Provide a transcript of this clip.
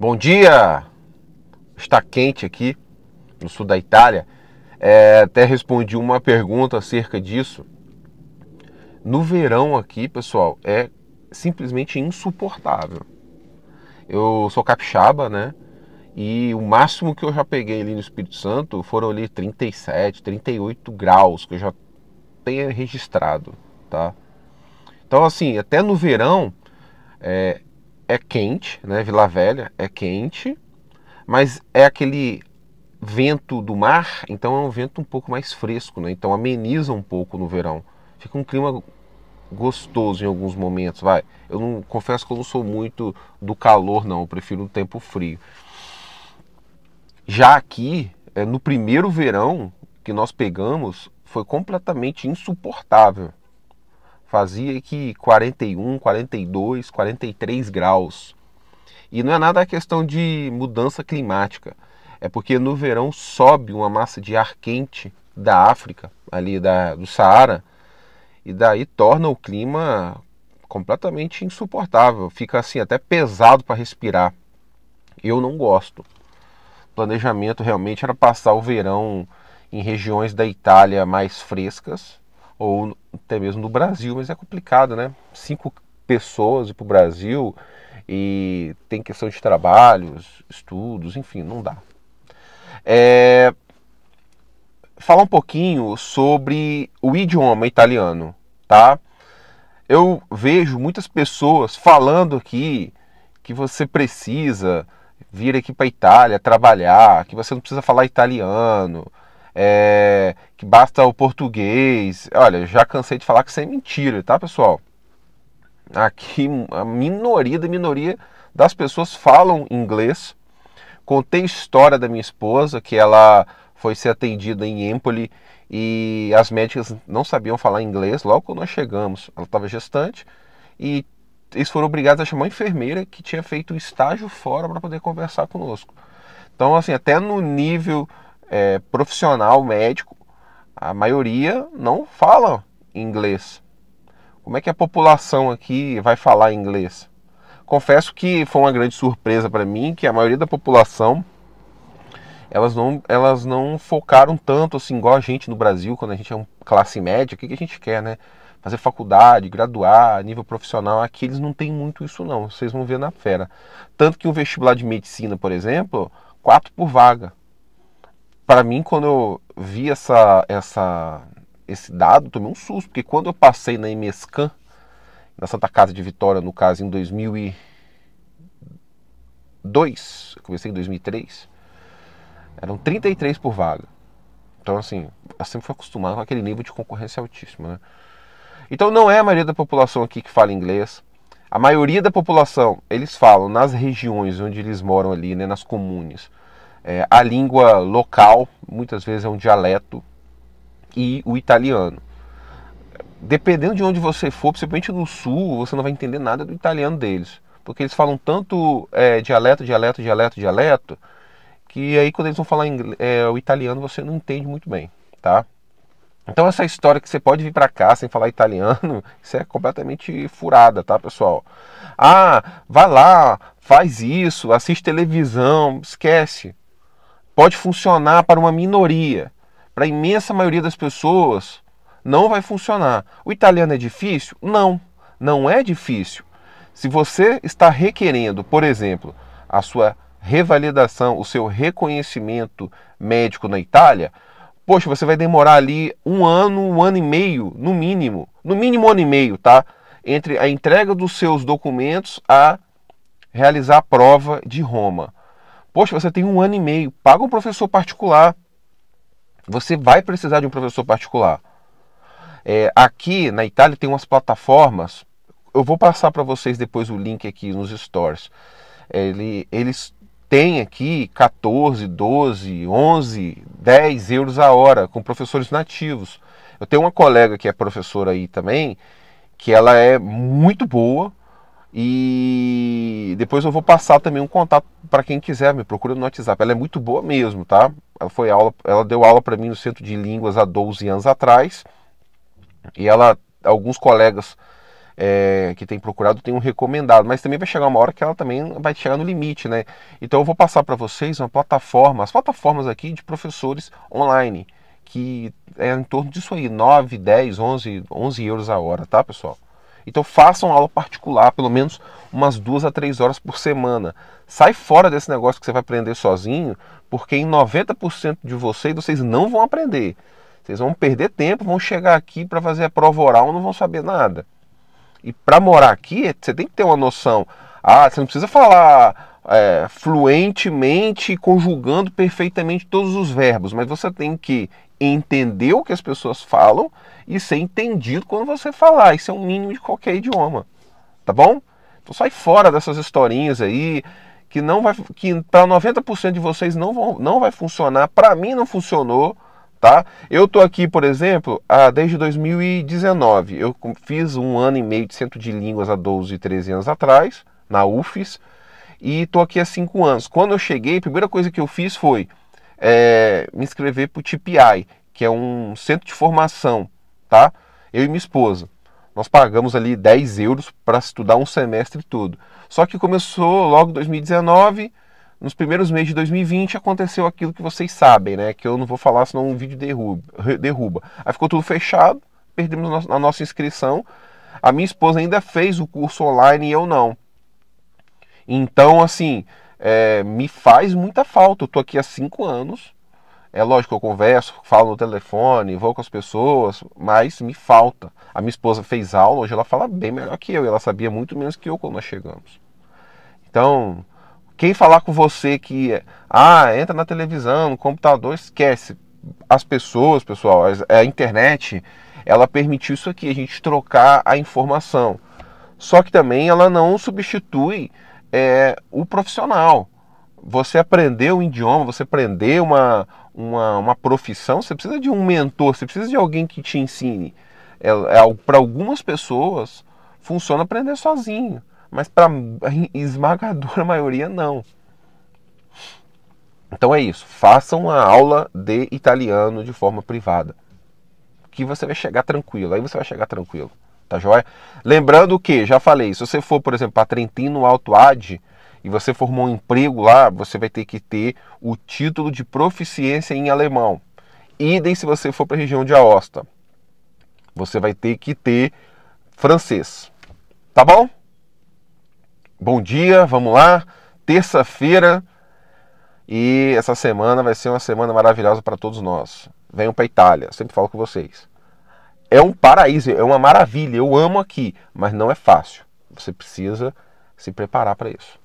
Bom dia! Está quente aqui no sul da Itália. É, até respondi uma pergunta acerca disso. No verão aqui, pessoal, é simplesmente insuportável. Eu sou capixaba, né? E o máximo que eu já peguei ali no Espírito Santo foram ali 37, 38 graus que eu já tenho registrado, tá? Então assim, até no verão é, é quente, né? Vila Velha é quente, mas é aquele vento do mar, então é um vento um pouco mais fresco, né? Então ameniza um pouco no verão. Fica um clima gostoso em alguns momentos, vai. Eu não confesso que eu não sou muito do calor não, eu prefiro o tempo frio. Já aqui, eh, no primeiro verão que nós pegamos, foi completamente insuportável fazia que 41, 42, 43 graus. E não é nada a questão de mudança climática. É porque no verão sobe uma massa de ar quente da África, ali da, do Saara, e daí torna o clima completamente insuportável. Fica assim até pesado para respirar. Eu não gosto. O planejamento realmente era passar o verão em regiões da Itália mais frescas, ou até mesmo no Brasil, mas é complicado, né? Cinco pessoas para o Brasil e tem questão de trabalhos, estudos, enfim, não dá. É... Falar um pouquinho sobre o idioma italiano, tá? Eu vejo muitas pessoas falando aqui que você precisa vir aqui para Itália trabalhar, que você não precisa falar italiano, é, que basta o português. Olha, já cansei de falar que isso é mentira, tá, pessoal? Aqui a minoria da minoria das pessoas falam inglês. Contei a história da minha esposa, que ela foi ser atendida em Empoli e as médicas não sabiam falar inglês logo quando nós chegamos. Ela estava gestante e eles foram obrigados a chamar a enfermeira que tinha feito estágio fora para poder conversar conosco. Então, assim, até no nível é, profissional médico, a maioria não fala inglês. Como é que a população aqui vai falar inglês? Confesso que foi uma grande surpresa para mim que a maioria da população elas não, elas não focaram tanto assim, igual a gente no Brasil, quando a gente é um classe média, o que, que a gente quer, né? Fazer faculdade, graduar, nível profissional, aqui eles não têm muito isso não, vocês vão ver na fera. Tanto que o vestibular de medicina, por exemplo, quatro por vaga para mim, quando eu vi essa, essa, esse dado, tomei um susto, porque quando eu passei na Imescan, na Santa Casa de Vitória, no caso, em 2002, eu comecei em 2003, eram 33 por vaga. Então, assim, eu sempre fui acostumado com aquele nível de concorrência altíssimo, né? Então, não é a maioria da população aqui que fala inglês. A maioria da população, eles falam nas regiões onde eles moram ali, né, nas comunas. É, a língua local, muitas vezes é um dialeto, e o italiano. Dependendo de onde você for, principalmente no sul, você não vai entender nada do italiano deles. Porque eles falam tanto é, dialeto, dialeto, dialeto, dialeto, que aí quando eles vão falar inglês, é, o italiano você não entende muito bem, tá? Então essa história que você pode vir para cá sem falar italiano, isso é completamente furada, tá, pessoal? Ah, vai lá, faz isso, assiste televisão, esquece pode funcionar para uma minoria. Para a imensa maioria das pessoas, não vai funcionar. O italiano é difícil? Não, não é difícil. Se você está requerendo, por exemplo, a sua revalidação, o seu reconhecimento médico na Itália, poxa, você vai demorar ali um ano, um ano e meio, no mínimo, no mínimo um ano e meio, tá? Entre a entrega dos seus documentos a realizar a prova de Roma. Poxa, você tem um ano e meio, paga um professor particular. Você vai precisar de um professor particular. É, aqui na Itália tem umas plataformas. Eu vou passar para vocês depois o link aqui nos stores. É, ele, eles têm aqui 14, 12, 11, 10 euros a hora com professores nativos. Eu tenho uma colega que é professora aí também, que ela é muito boa. E depois eu vou passar também um contato para quem quiser, me procura no WhatsApp. Ela é muito boa mesmo, tá? Ela foi aula, ela deu aula para mim no Centro de Línguas há 12 anos atrás. E ela alguns colegas é, que têm procurado tem um recomendado, mas também vai chegar uma hora que ela também vai chegar no limite, né? Então eu vou passar para vocês uma plataforma, as plataformas aqui de professores online, que é em torno disso aí, 9, 10, 11, 11 euros a hora, tá, pessoal? Então façam aula particular, pelo menos umas duas a três horas por semana. Sai fora desse negócio que você vai aprender sozinho, porque em 90% de vocês, vocês não vão aprender. Vocês vão perder tempo, vão chegar aqui para fazer a prova oral não vão saber nada. E para morar aqui, você tem que ter uma noção. Ah, você não precisa falar é, fluentemente, conjugando perfeitamente todos os verbos, mas você tem que entender o que as pessoas falam e ser entendido quando você falar. Isso é um mínimo de qualquer idioma, tá bom? Então sai fora dessas historinhas aí que não vai que para 90% de vocês não vão, não vai funcionar. Para mim não funcionou, tá? Eu tô aqui, por exemplo, ah, desde 2019. Eu fiz um ano e meio de centro de línguas há 12, 13 anos atrás, na UFES, e tô aqui há 5 anos. Quando eu cheguei, a primeira coisa que eu fiz foi é, me inscrever para o TPI, que é um centro de formação, tá? Eu e minha esposa. Nós pagamos ali 10 euros para estudar um semestre todo. Só que começou logo em 2019, nos primeiros meses de 2020 aconteceu aquilo que vocês sabem, né? Que eu não vou falar, senão um vídeo derruba. derruba. Aí ficou tudo fechado, perdemos a nossa inscrição. A minha esposa ainda fez o curso online e eu não. Então, assim, é, me faz muita falta. Eu tô aqui há cinco anos. É lógico que eu converso, falo no telefone, vou com as pessoas, mas me falta. A minha esposa fez aula, hoje ela fala bem melhor que eu, e ela sabia muito menos que eu quando nós chegamos. Então, quem falar com você que ah, entra na televisão, no computador, esquece. As pessoas, pessoal, a internet, ela permitiu isso aqui, a gente trocar a informação. Só que também ela não substitui é, o profissional. Você aprender um idioma, você aprender uma, uma, uma profissão, você precisa de um mentor, você precisa de alguém que te ensine. É, é, para algumas pessoas, funciona aprender sozinho, mas para a esmagadora maioria, não. Então é isso. Faça uma aula de italiano de forma privada. Que você vai chegar tranquilo. Aí você vai chegar tranquilo tá joia? Lembrando que, já falei, se você for, por exemplo, para Trentino Alto AD e você formou um emprego lá, você vai ter que ter o título de proficiência em alemão. Idem se você for para a região de Aosta. Você vai ter que ter francês. Tá bom? Bom dia, vamos lá. Terça-feira e essa semana vai ser uma semana maravilhosa para todos nós. Venham para Itália, sempre falo com vocês é um paraíso, é uma maravilha, eu amo aqui, mas não é fácil. Você precisa se preparar para isso.